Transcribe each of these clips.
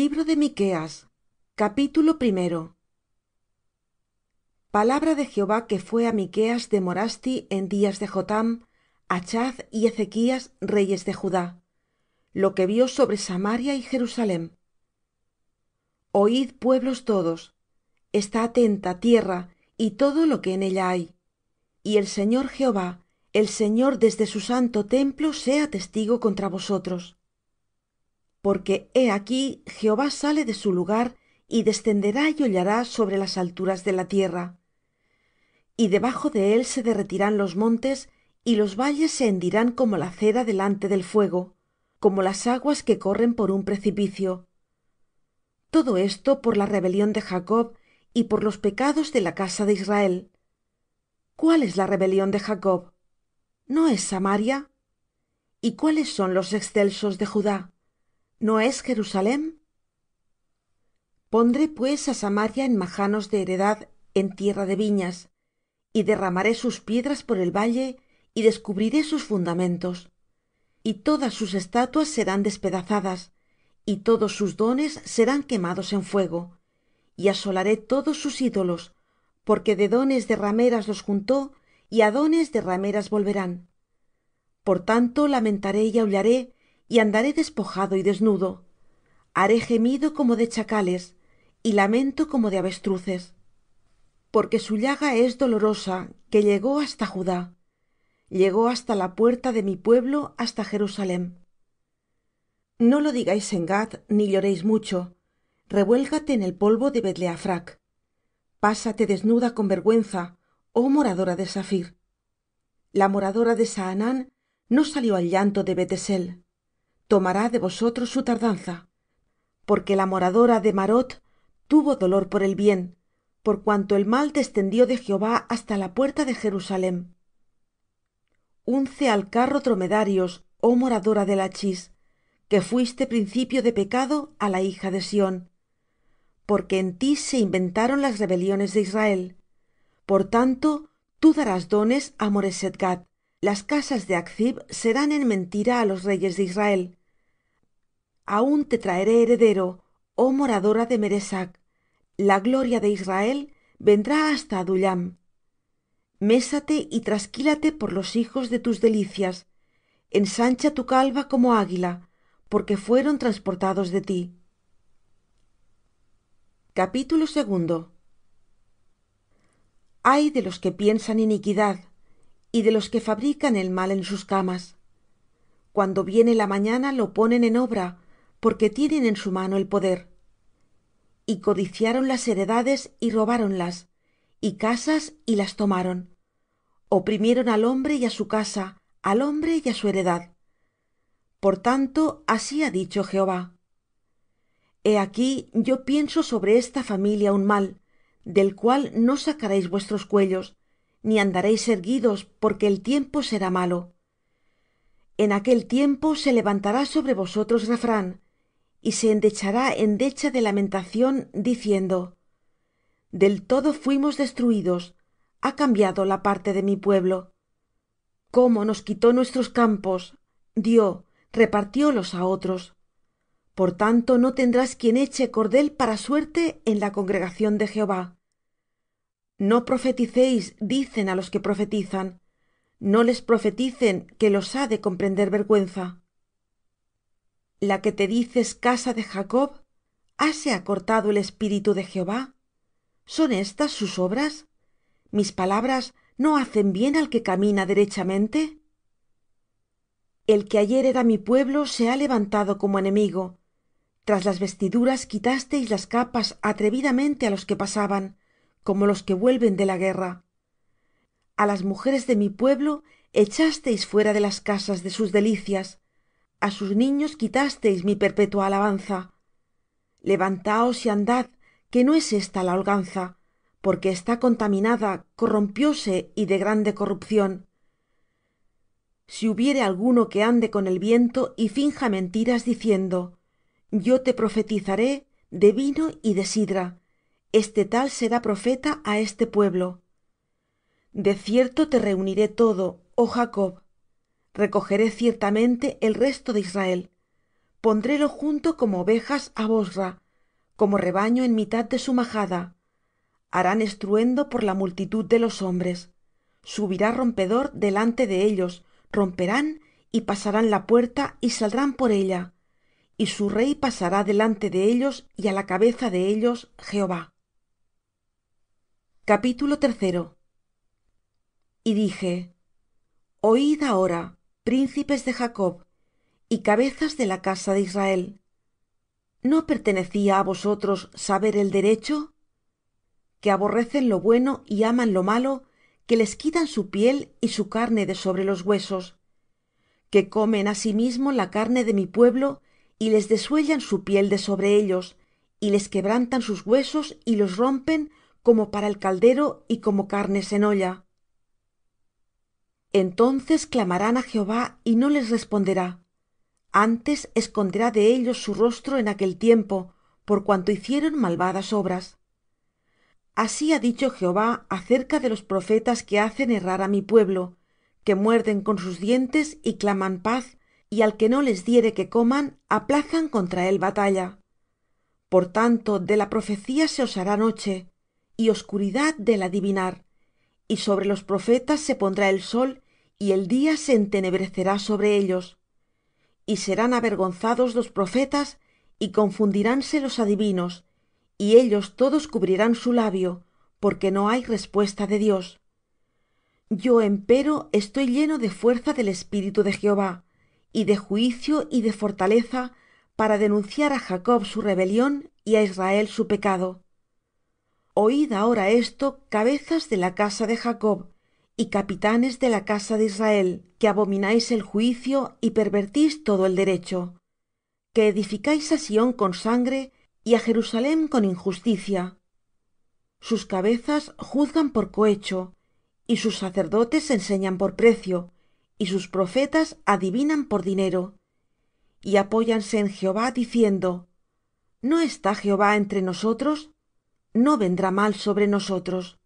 libro de Miqueas, capítulo primero palabra de jehová que fue a Miqueas de morasti en días de Jotam, achz y Ezequías, reyes de judá lo que vio sobre samaria y jerusalem Oíd, pueblos todos está atenta tierra y todo lo que en ella hay y el señor jehová el señor desde su santo templo sea testigo contra vosotros porque he aquí jehová sale de su lugar y descenderá y hollará sobre las alturas de la tierra y debajo de él se derretirán los montes y los valles se hendirán como la cera delante del fuego como las aguas que corren por un precipicio todo esto por la rebelión de jacob y por los pecados de la casa de israel cuál es la rebelión de jacob no es samaria y cuáles son los excelsos de judá no es jerusalem pondré pues á samaria en majanos de heredad en tierra de viñas y derramaré sus piedras por el valle y descubriré sus fundamentos y todas sus estatuas serán despedazadas y todos sus dones serán quemados en fuego y asolaré todos sus ídolos porque de dones de rameras los juntó y a dones de rameras volverán por tanto lamentaré y aullaré y andaré despojado y desnudo haré gemido como de chacales y lamento como de avestruces porque su llaga es dolorosa que llegó hasta judá llegó hasta la puerta de mi pueblo hasta jerusalem no lo digáis en gad ni lloréis mucho revuélgate en el polvo de betleafrac pásate desnuda con vergüenza oh moradora de safir la moradora de saanán no salió al llanto de tomará de vosotros su tardanza porque la moradora de marot tuvo dolor por el bien por cuanto el mal descendió de jehová hasta la puerta de jerusalem unce al carro dromedarios oh moradora de chis, que fuiste principio de pecado a la hija de sión porque en ti se inventaron las rebeliones de israel por tanto tú darás dones a Moresetgad. las casas de aczib serán en mentira a los reyes de israel Aún te traeré heredero oh moradora de meresac la gloria de israel vendrá hasta adullam mésate y trasquílate por los hijos de tus delicias ensancha tu calva como águila porque fueron transportados de ti capítulo segundo ay de los que piensan iniquidad y de los que fabrican el mal en sus camas cuando viene la mañana lo ponen en obra porque tienen en su mano el poder y codiciaron las heredades y robáronlas y casas y las tomaron oprimieron al hombre y a su casa al hombre y a su heredad por tanto así ha dicho jehová he aquí yo pienso sobre esta familia un mal del cual no sacaréis vuestros cuellos ni andaréis erguidos porque el tiempo será malo en aquel tiempo se levantará sobre vosotros refrán y se endechará en decha de lamentación diciendo del todo fuimos destruidos ha cambiado la parte de mi pueblo cómo nos quitó nuestros campos dio repartiólos a otros por tanto no tendrás quien eche cordel para suerte en la congregación de jehová no profeticéis dicen a los que profetizan no les profeticen que los ha de comprender vergüenza la que te dices casa de jacob hase acortado el espíritu de jehová son estas sus obras mis palabras no hacen bien al que camina derechamente el que ayer era mi pueblo se ha levantado como enemigo tras las vestiduras quitasteis las capas atrevidamente a los que pasaban como los que vuelven de la guerra a las mujeres de mi pueblo echasteis fuera de las casas de sus delicias a sus niños quitasteis mi perpetua alabanza levantaos y andad que no es esta la holganza porque está contaminada corrompióse y de grande corrupción si hubiere alguno que ande con el viento y finja mentiras diciendo yo te profetizaré de vino y de sidra este tal será profeta a este pueblo de cierto te reuniré todo oh jacob recogeré ciertamente el resto de israel pondrélo junto como ovejas a bosra como rebaño en mitad de su majada harán estruendo por la multitud de los hombres subirá rompedor delante de ellos romperán y pasarán la puerta y saldrán por ella y su rey pasará delante de ellos y a la cabeza de ellos jehová capítulo tercero y dije oíd ahora príncipes de jacob y cabezas de la casa de israel no pertenecía a vosotros saber el derecho que aborrecen lo bueno y aman lo malo que les quitan su piel y su carne de sobre los huesos que comen asimismo la carne de mi pueblo y les desuellan su piel de sobre ellos y les quebrantan sus huesos y los rompen como para el caldero y como carnes en olla entonces clamarán a jehová y no les responderá antes esconderá de ellos su rostro en aquel tiempo por cuanto hicieron malvadas obras así ha dicho jehová acerca de los profetas que hacen errar a mi pueblo que muerden con sus dientes y claman paz y al que no les diere que coman aplazan contra él batalla por tanto de la profecía se osará noche y oscuridad del adivinar y sobre los profetas se pondrá el sol y el día se entenebrecerá sobre ellos y serán avergonzados los profetas y confundiránse los adivinos y ellos todos cubrirán su labio porque no hay respuesta de dios yo empero estoy lleno de fuerza del espíritu de jehová y de juicio y de fortaleza para denunciar a jacob su rebelión y a israel su pecado oíd ahora esto cabezas de la casa de jacob y capitanes de la casa de israel que abomináis el juicio y pervertís todo el derecho que edificáis a sión con sangre y a jerusalem con injusticia sus cabezas juzgan por cohecho y sus sacerdotes enseñan por precio y sus profetas adivinan por dinero y apóyanse en jehová diciendo no está jehová entre nosotros no vendrá mal sobre nosotros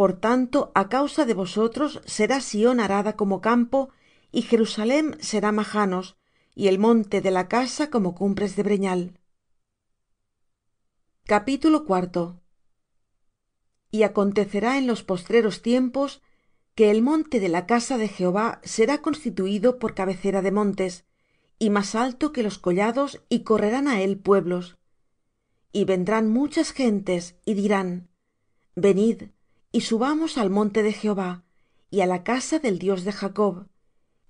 por tanto á causa de vosotros será sión arada como campo y jerusalem será majanos y el monte de la casa como cumbres de breñal y acontecerá en los postreros tiempos que el monte de la casa de jehová será constituido por cabecera de montes y más alto que los collados y correrán a él pueblos y vendrán muchas gentes y dirán venid y subamos al monte de jehová y a la casa del dios de jacob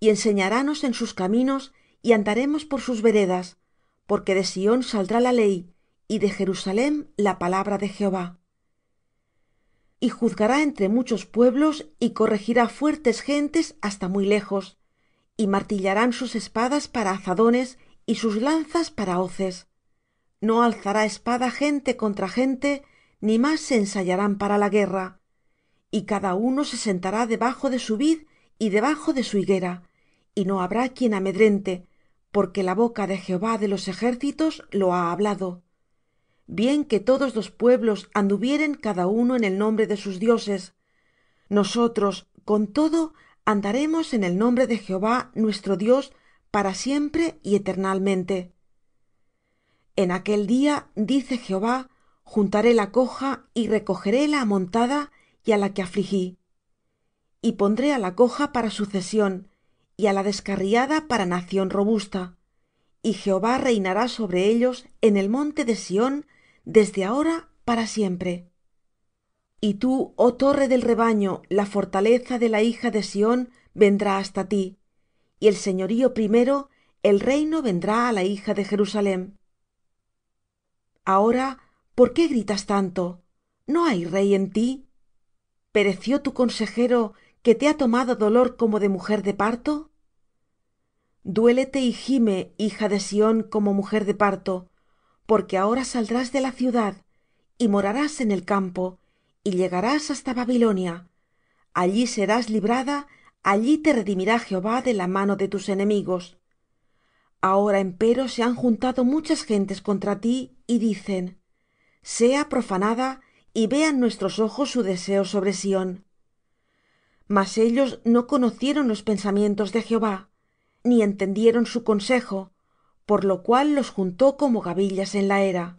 y enseñarános en sus caminos y andaremos por sus veredas porque de sión saldrá la ley y de jerusalem la palabra de jehová y juzgará entre muchos pueblos y corregirá fuertes gentes hasta muy lejos y martillarán sus espadas para azadones y sus lanzas para hoces no alzará espada gente contra gente ni más se ensayarán para la guerra y cada uno se sentará debajo de su vid y debajo de su higuera y no habrá quien amedrente porque la boca de jehová de los ejércitos lo ha hablado bien que todos los pueblos anduvieren cada uno en el nombre de sus dioses nosotros con todo andaremos en el nombre de jehová nuestro dios para siempre y eternalmente en aquel día dice jehová juntaré la coja y recogeré la amontada y la que afligí y pondré á la coja para sucesión y á la descarriada para nación robusta y jehová reinará sobre ellos en el monte de sión desde ahora para siempre y tú oh torre del rebaño la fortaleza de la hija de sión vendrá hasta ti y el señorío primero el reino vendrá a la hija de jerusalén ahora por qué gritas tanto no hay rey en ti pereció tu consejero que te ha tomado dolor como de mujer de parto duélete y gime hija de sión como mujer de parto porque ahora saldrás de la ciudad y morarás en el campo y llegarás hasta babilonia allí serás librada allí te redimirá jehová de la mano de tus enemigos ahora empero se han juntado muchas gentes contra ti y dicen sea profanada y vean nuestros ojos su deseo sobre sión mas ellos no conocieron los pensamientos de jehová ni entendieron su consejo por lo cual los juntó como gavillas en la era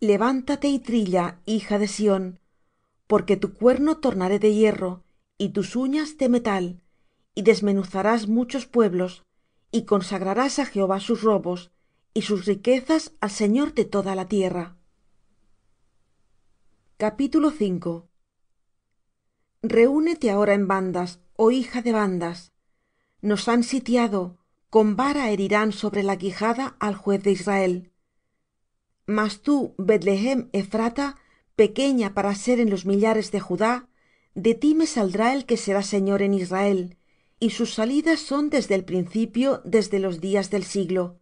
levántate y trilla hija de sión porque tu cuerno tornaré de hierro y tus uñas de metal y desmenuzarás muchos pueblos y consagrarás a jehová sus robos y sus riquezas al señor de toda la tierra reúnete ahora en bandas oh hija de bandas nos han sitiado con vara herirán sobre la quijada al juez de israel mas tú bethlehem Efrata, pequeña para ser en los millares de judá de ti me saldrá el que será señor en israel y sus salidas son desde el principio desde los días del siglo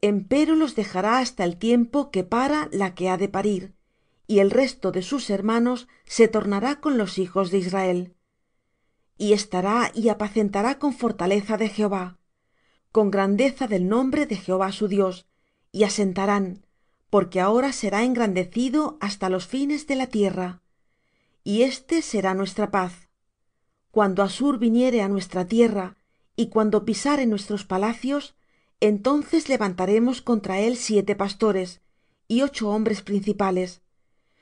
empero los dejará hasta el tiempo que para la que ha de parir y el resto de sus hermanos se tornará con los hijos de israel y estará y apacentará con fortaleza de jehová con grandeza del nombre de jehová su dios y asentarán porque ahora será engrandecido hasta los fines de la tierra y éste será nuestra paz cuando asur viniere a nuestra tierra y cuando pisare nuestros palacios entonces levantaremos contra él siete pastores y ocho hombres principales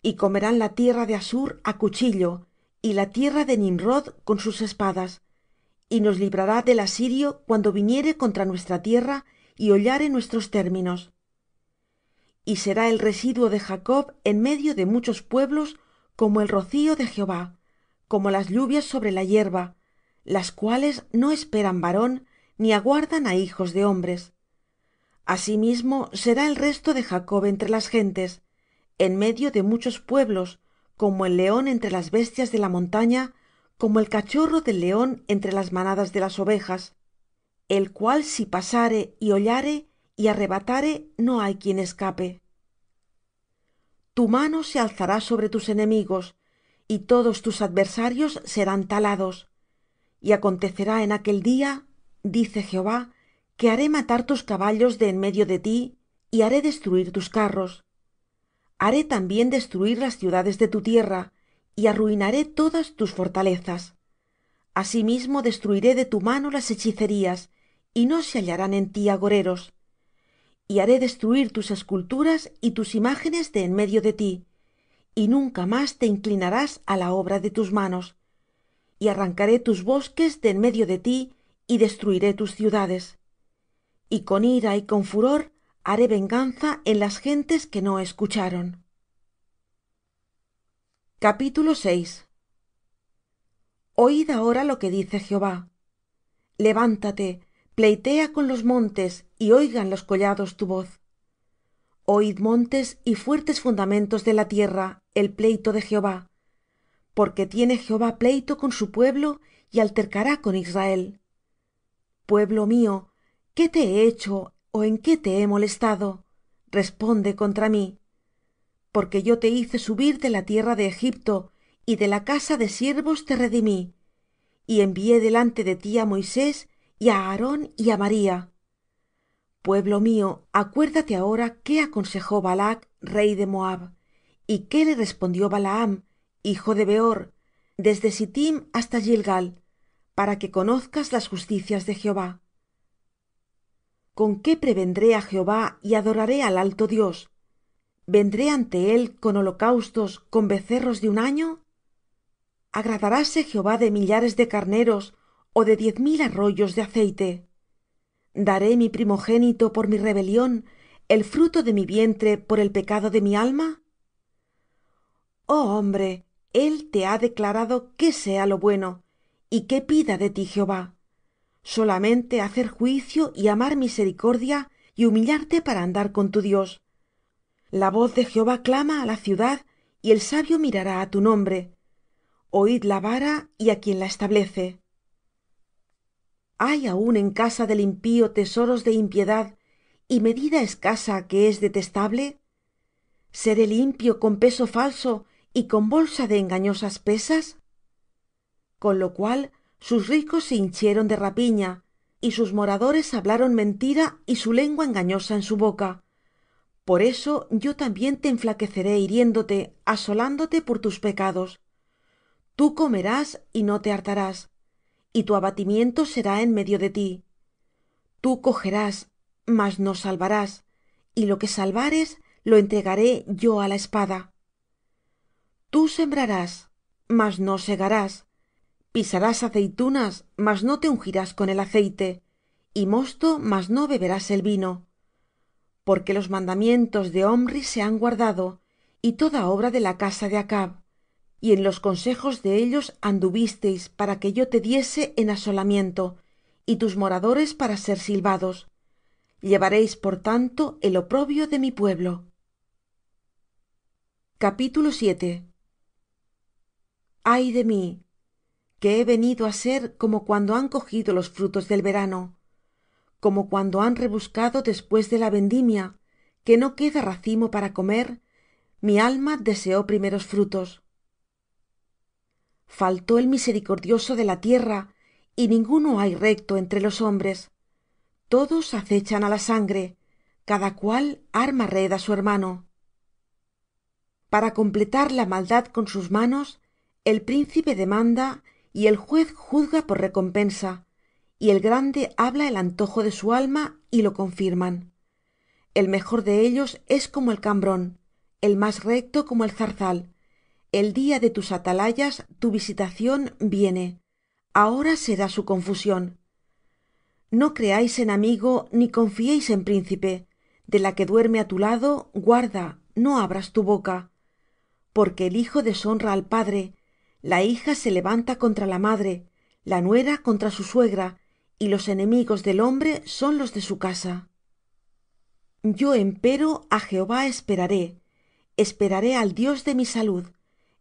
y comerán la tierra de assur á cuchillo y la tierra de nimrod con sus espadas y nos librará del asirio cuando viniere contra nuestra tierra y hollare nuestros términos y será el residuo de jacob en medio de muchos pueblos como el rocío de jehová como las lluvias sobre la hierba las cuales no esperan varón ni aguardan á hijos de hombres asimismo será el resto de jacob entre las gentes en medio de muchos pueblos como el león entre las bestias de la montaña como el cachorro del león entre las manadas de las ovejas el cual si pasare y hollare y arrebatare no hay quien escape tu mano se alzará sobre tus enemigos y todos tus adversarios serán talados y acontecerá en aquel día dice jehová que haré matar tus caballos de en medio de ti y haré destruir tus carros haré también destruir las ciudades de tu tierra y arruinaré todas tus fortalezas asimismo destruiré de tu mano las hechicerías y no se hallarán en ti agoreros y haré destruir tus esculturas y tus imágenes de en medio de ti y nunca más te inclinarás a la obra de tus manos y arrancaré tus bosques de en medio de ti y destruiré tus ciudades y con ira y con furor haré venganza en las gentes que no escucharon oíd ahora lo que dice jehová levántate pleitea con los montes y oigan los collados tu voz oíd montes y fuertes fundamentos de la tierra el pleito de jehová porque tiene jehová pleito con su pueblo y altercará con israel pueblo mío qué te he hecho o en qué te he molestado responde contra mí porque yo te hice subir de la tierra de egipto y de la casa de siervos te redimí y envié delante de ti á moisés y á aarón y á maría pueblo mío acuérdate ahora qué aconsejó balac rey de moab y qué le respondió balaam hijo de beor desde sittim hasta gilgal para que conozcas las justicias de jehová con qué prevendré á jehová y adoraré al alto dios vendré ante él con holocaustos con becerros de un año agradaráse jehová de millares de carneros o de diez mil arroyos de aceite daré mi primogénito por mi rebelión el fruto de mi vientre por el pecado de mi alma oh hombre él te ha declarado qué sea lo bueno y qué pida de ti jehová solamente hacer juicio y amar misericordia y humillarte para andar con tu dios la voz de jehová clama a la ciudad y el sabio mirará a tu nombre Oíd la vara y a quien la establece hay aún en casa del impío tesoros de impiedad y medida escasa que es detestable seré limpio con peso falso y con bolsa de engañosas pesas con lo cual sus ricos se hinchieron de rapiña y sus moradores hablaron mentira y su lengua engañosa en su boca por eso yo también te enflaqueceré hiriéndote asolándote por tus pecados tú comerás y no te hartarás y tu abatimiento será en medio de ti tú cogerás mas no salvarás y lo que salvares lo entregaré yo a la espada tú sembrarás mas no segarás pisarás aceitunas mas no te ungirás con el aceite y mosto mas no beberás el vino porque los mandamientos de omri se han guardado y toda obra de la casa de Acab, y en los consejos de ellos anduvisteis para que yo te diese en asolamiento y tus moradores para ser silbados llevaréis por tanto el oprobio de mi pueblo ay de mí que he venido á ser como cuando han cogido los frutos del verano como cuando han rebuscado después de la vendimia que no queda racimo para comer mi alma deseó primeros frutos faltó el misericordioso de la tierra y ninguno hay recto entre los hombres todos acechan a la sangre cada cual arma red a su hermano para completar la maldad con sus manos el príncipe demanda y el juez juzga por recompensa y el grande habla el antojo de su alma y lo confirman el mejor de ellos es como el cambrón el más recto como el zarzal el día de tus atalayas tu visitación viene ahora será su confusión no creáis en amigo ni confiéis en príncipe de la que duerme a tu lado guarda no abras tu boca porque el hijo deshonra al padre la hija se levanta contra la madre la nuera contra su suegra y los enemigos del hombre son los de su casa yo empero á jehová esperaré esperaré al dios de mi salud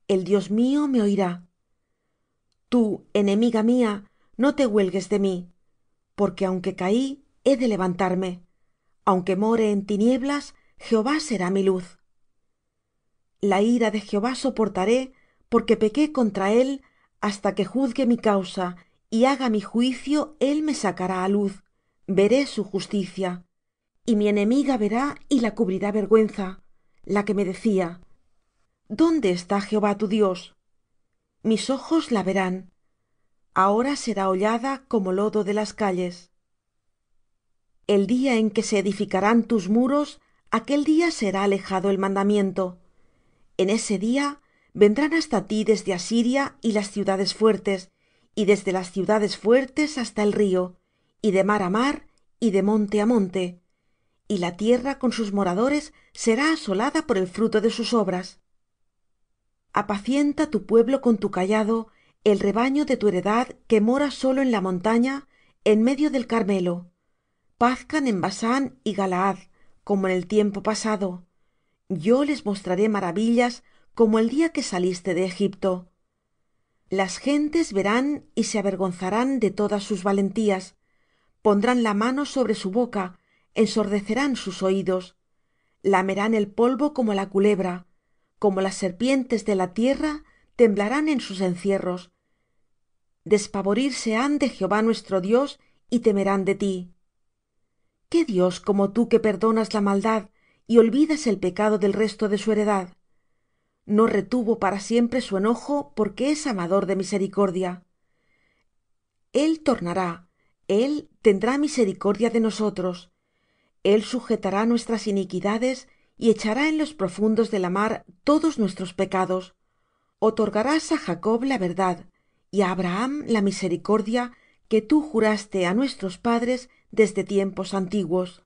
el dios mío me oirá tú enemiga mía no te huelgues de mí porque aunque caí he de levantarme aunque more en tinieblas jehová será mi luz la ira de jehová soportaré porque pequé contra él hasta que juzgue mi causa y haga mi juicio él me sacará á luz veré su justicia y mi enemiga verá y la cubrirá vergüenza la que me decía dónde está jehová tu dios mis ojos la verán ahora será hollada como lodo de las calles el día en que se edificarán tus muros aquel día será alejado el mandamiento en ese día vendrán hasta ti desde asiria y las ciudades fuertes y desde las ciudades fuertes hasta el río y de mar a mar y de monte a monte y la tierra con sus moradores será asolada por el fruto de sus obras apacienta tu pueblo con tu callado el rebaño de tu heredad que mora solo en la montaña en medio del carmelo pazcan en basán y galaad como en el tiempo pasado yo les mostraré maravillas como el día que saliste de egipto las gentes verán y se avergonzarán de todas sus valentías pondrán la mano sobre su boca ensordecerán sus oídos lamerán el polvo como la culebra como las serpientes de la tierra temblarán en sus encierros despavorirse han de jehová nuestro dios y temerán de ti qué dios como tú que perdonas la maldad y olvidas el pecado del resto de su heredad no retuvo para siempre su enojo porque es amador de misericordia él tornará él tendrá misericordia de nosotros él sujetará nuestras iniquidades y echará en los profundos de la mar todos nuestros pecados otorgarás a jacob la verdad y a abraham la misericordia que tú juraste a nuestros padres desde tiempos antiguos